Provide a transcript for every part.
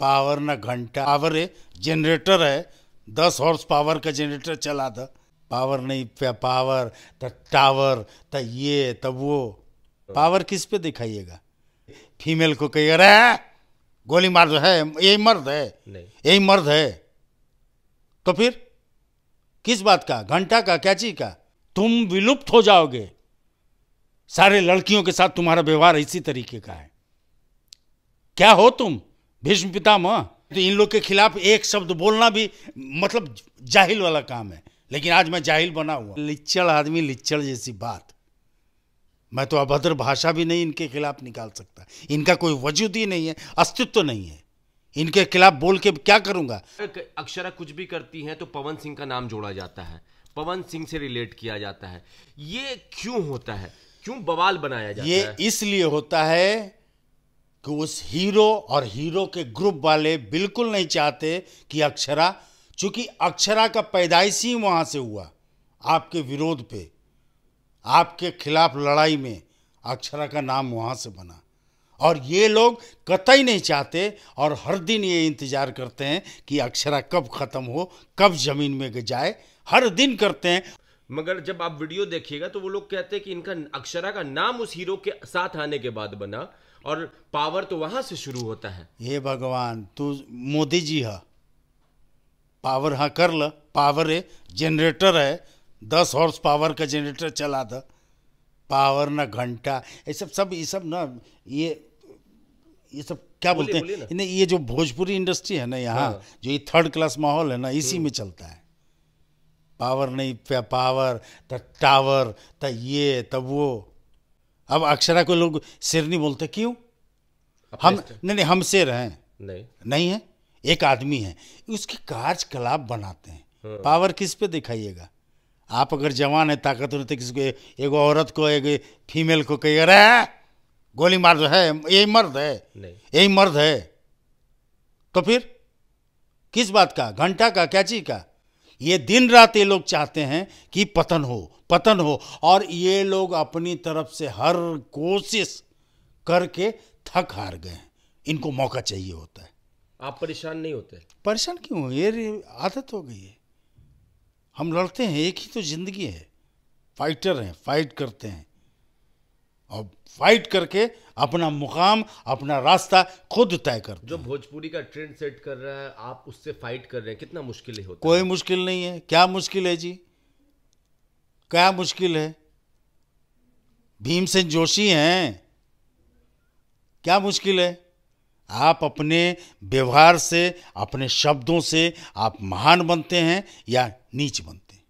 Power ना घंटा power है जनरेटर है दस हॉर्स पावर का जनरेटर चला था पावर नहीं पावर तो टावर तो ये तो वो पावर किस पे दिखाइएगा फीमेल को कही अरे गोली मार दो है यही मर्द है यही मर्द है तो फिर किस बात का घंटा का क्या चीज का तुम विलुप्त हो जाओगे सारे लड़कियों के साथ तुम्हारा व्यवहार इसी तरीके का है क्या हो तुम भीष्म पितामह तो इन लोग के खिलाफ एक शब्द बोलना भी मतलब जाहिल वाला काम है लेकिन आज मैं जाहिल बना हुआ लिच्चड़ आदमी लिच्चड़ जैसी बात मैं तो अभद्र भाषा भी नहीं इनके खिलाफ निकाल सकता इनका कोई वजूद ही नहीं है अस्तित्व तो नहीं है इनके खिलाफ बोल के क्या करूंगा अक्षरा कुछ भी करती हैं तो पवन सिंह का नाम जोड़ा जाता है पवन सिंह से रिलेट किया जाता है ये क्यों होता है क्यों बवाल बनाया जाता ये है ये इसलिए होता है कि उस हीरो और हीरो के ग्रुप वाले बिल्कुल नहीं चाहते कि अक्षरा चूंकि अक्षरा का पैदाइश ही वहाँ से हुआ आपके विरोध पे आपके खिलाफ लड़ाई में अक्षरा का नाम वहाँ से बना और ये लोग कतई नहीं चाहते और हर दिन ये इंतज़ार करते हैं कि अक्षरा कब ख़त्म हो कब ज़मीन में जाए हर दिन करते हैं मगर जब आप वीडियो देखिएगा तो वो लोग कहते हैं कि इनका अक्षरा का नाम उस हीरो के साथ आने के बाद बना और पावर तो वहां से शुरू होता है हे भगवान तू मोदी जी है पावर हाँ कर ल पावर है जनरेटर है दस हॉर्स पावर का जनरेटर चला था पावर ना घंटा ये सब सब ये सब ना ये ये सब क्या बोलते हैं नहीं ये जो भोजपुरी इंडस्ट्री है ना यहाँ हाँ। जो ये थर्ड क्लास माहौल है ना इसी हम्म। में चलता है पावर नहीं पावर त टावर त ये तब वो अब अक्षरा को लोग सिर नहीं बोलते क्यों हम नहीं नहीं हम सिर हैं नहीं नहीं है एक आदमी है उसके कार्यकलाप बनाते हैं हाँ। पावर किस पे दिखाइएगा आप अगर जवान है ताकतवर तो किसी को एक औरत को एक फीमेल को कही अरे गोली मार दो है यही मर्द है यही मर्द है तो फिर किस बात का घंटा का क्या चीज का ये दिन रात ये लोग चाहते हैं कि पतन हो पतन हो और ये लोग अपनी तरफ से हर कोशिश करके थक हार गए हैं इनको मौका चाहिए होता है आप परेशान नहीं होते परेशान क्यों ये आदत हो गई है हम लड़ते हैं एक ही तो ज़िंदगी है फाइटर हैं फाइट करते हैं और फाइट करके अपना मुकाम अपना रास्ता खुद तय कर जो भोजपुरी का ट्रेंड सेट कर रहा है आप उससे फाइट कर रहे हैं कितना मुश्किल होता कोई है? मुश्किल नहीं है क्या मुश्किल है जी क्या मुश्किल है भीमसेन जोशी हैं क्या मुश्किल है आप अपने व्यवहार से अपने शब्दों से आप महान बनते हैं या नीच बनते हैं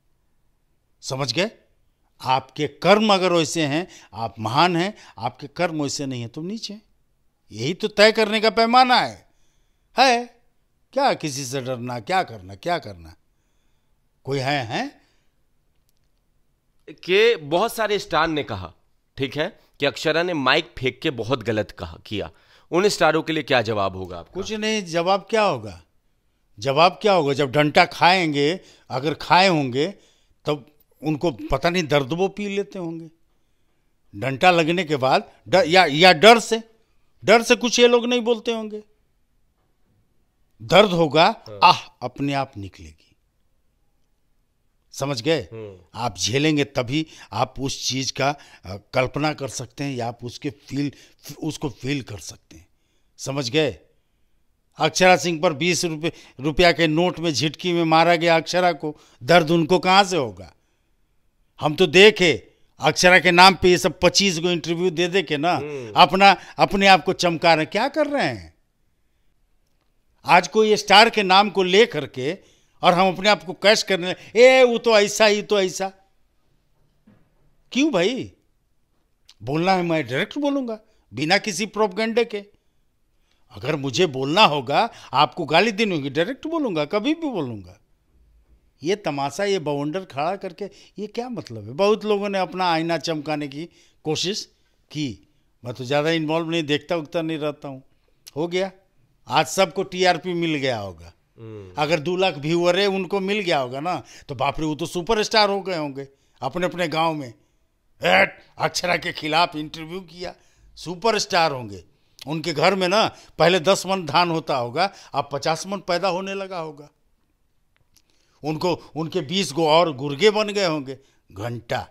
समझ गए आपके कर्म अगर वैसे हैं आप महान हैं आपके कर्म वैसे नहीं हैं तुम नीचे यही तो तय करने का पैमाना है है क्या किसी से डरना क्या करना क्या करना कोई है हैं के बहुत सारे स्टार ने कहा ठीक है कि अक्षरा ने माइक फेंक के बहुत गलत कहा किया उन स्टारों के लिए क्या जवाब होगा आपका? कुछ नहीं जवाब क्या होगा जवाब क्या होगा जब डंटा खाएंगे अगर खाए होंगे तब उनको पता नहीं दर्द वो पी लेते होंगे डंटा लगने के बाद डर या या डर से डर से कुछ ये लोग नहीं बोलते होंगे दर्द होगा हाँ। आह अपने आप निकलेगी समझ गए हम्म। आप झेलेंगे तभी आप उस चीज का कल्पना कर सकते हैं या आप उसके फील उसको फील कर सकते हैं समझ गए अक्षरा सिंह पर बीस रुपये रुपया के नोट में झिटकी में मारा गया अक्षरा को दर्द उनको कहाँ से होगा हम तो देखे अक्षरा के नाम पे ये सब पच्चीस को इंटरव्यू दे दे के ना हम्म। अपना अपने आप को चमका रहे क्या कर रहे हैं आज को ये स्टार के नाम को ले करके और हम अपने आप को कैश करने ए वो तो ऐसा ही तो ऐसा क्यों भाई बोलना है मैं डायरेक्ट बोलूंगा बिना किसी प्रोपगेंडे के अगर मुझे बोलना होगा आपको गाली देनी होगी डायरेक्ट बोलूंगा कभी भी बोलूंगा ये तमाशा ये बाउंडर खड़ा करके ये क्या मतलब है बहुत लोगों ने अपना आईना चमकाने की कोशिश की मैं तो ज़्यादा इन्वॉल्व नहीं देखता उगता नहीं रहता हूँ हो गया आज सबको टीआरपी मिल गया होगा हम्म। अगर दो लाख व्यूअर है उनको मिल गया होगा ना तो बाप रे वो तो सुपरस्टार हो गए होंगे अपने अपने गांव में एट अक्षरा के खिलाफ इंटरव्यू किया सुपरस्टार होंगे उनके घर में ना पहले दस मन धान होता होगा अब पचास मन पैदा होने लगा होगा उनको उनके बीस गो और गुर्गे बन गए होंगे घंटा